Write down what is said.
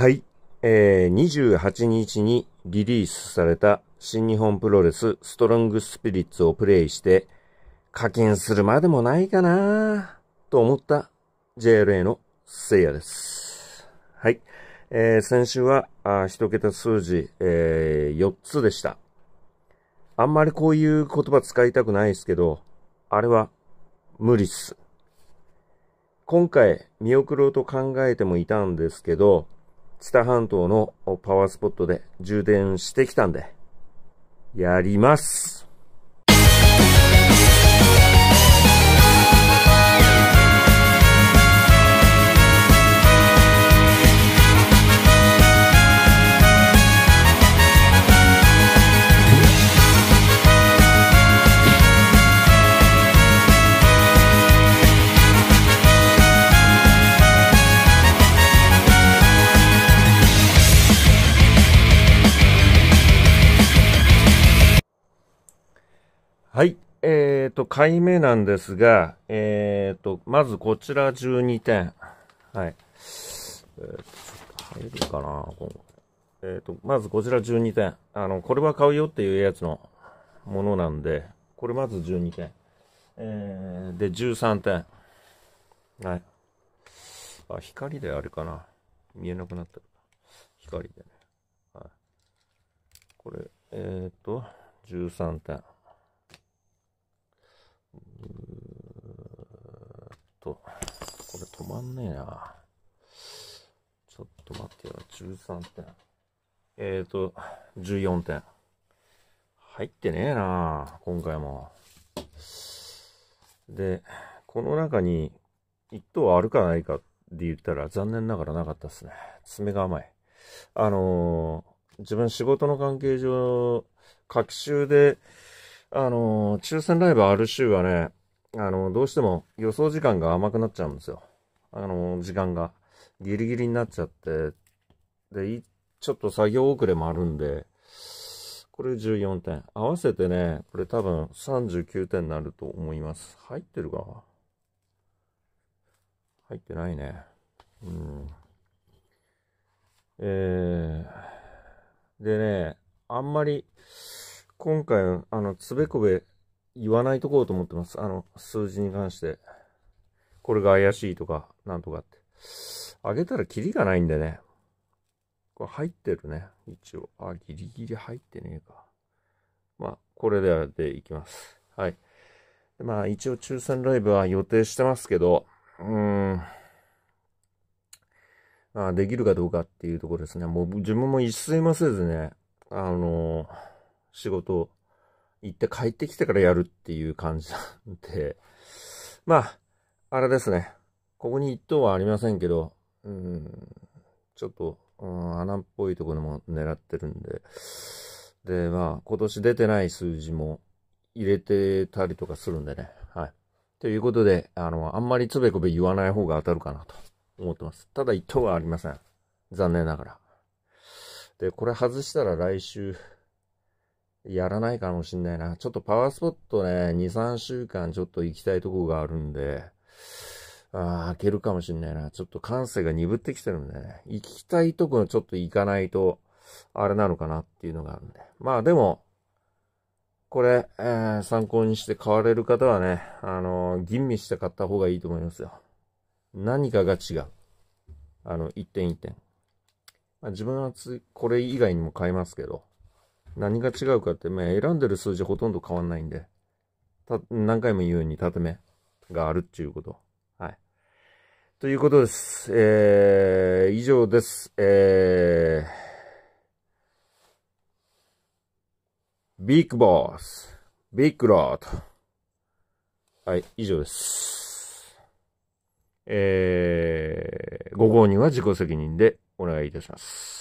はい。えー、28日にリリースされた新日本プロレスストロングスピリッツをプレイして、課金するまでもないかなと思った JLA の聖夜です。はい。えー、先週は、あ一桁数字、えー、4つでした。あんまりこういう言葉使いたくないですけど、あれは無理っす。今回見送ろうと考えてもいたんですけど、北半島のパワースポットで充電してきたんで、やりますえっ、ー、と、買い目なんですが、えっ、ー、と、まずこちら12点。はい。えー、入るかなえっ、ー、と、まずこちら12点。あの、これは買うよっていうやつのものなんで、これまず12点。えー、で、13点。はい。あ、光であれかな。見えなくなってる。光でね。はい。これ、えっ、と、13点。まんねえな。ちょっと待ってよ。13点。えっ、ー、と、14点。入ってねえな今回も。で、この中に1等あるかないかって言ったら残念ながらなかったっすね。爪が甘い。あのー、自分仕事の関係上、各週で、あのー、抽選ライブある週はね、あのー、どうしても予想時間が甘くなっちゃうんですよ。あの、時間がギリギリになっちゃって、で、ちょっと作業遅れもあるんで、これ14点。合わせてね、これ多分39点になると思います。入ってるか入ってないね。うん。えー、でね、あんまり、今回、あの、つべこべ言わないとこうと思ってます。あの、数字に関して。これが怪しいとか、なんとかって。あげたらキリがないんでね。これ入ってるね。一応。あ、ギリギリ入ってねえか。まあ、これででいきます。はい。まあ、一応抽選ライブは予定してますけど、うーん。まあ、できるかどうかっていうところですね。もう自分も一睡もせずね、あのー、仕事行って帰ってきてからやるっていう感じなんで、まあ、あれですね。ここに1等はありませんけど、うん、ちょっと、うん、穴っぽいところも狙ってるんで、で、まあ、今年出てない数字も入れてたりとかするんでね。はい。ということで、あの、あんまりつべこべ言わない方が当たるかなと思ってます。ただ1等はありません。残念ながら。で、これ外したら来週、やらないかもしんないな。ちょっとパワースポットね、2、3週間ちょっと行きたいとこがあるんで、ああ、開けるかもしんないな。ちょっと感性が鈍ってきてるんでね。行きたいとこちょっと行かないと、あれなのかなっていうのがあるんで。まあでも、これ、えー、参考にして買われる方はね、あのー、吟味して買った方がいいと思いますよ。何かが違う。あの、一点一点。まあ、自分はつこれ以外にも買いますけど、何が違うかって、まあ、選んでる数字ほとんど変わんないんで、た、何回も言うように、縦目。があるっていうこと。はい。ということです。えー、以上です。えー、ビッグボス、ビッグロード。はい、以上です。えー、ご購入は自己責任でお願いいたします。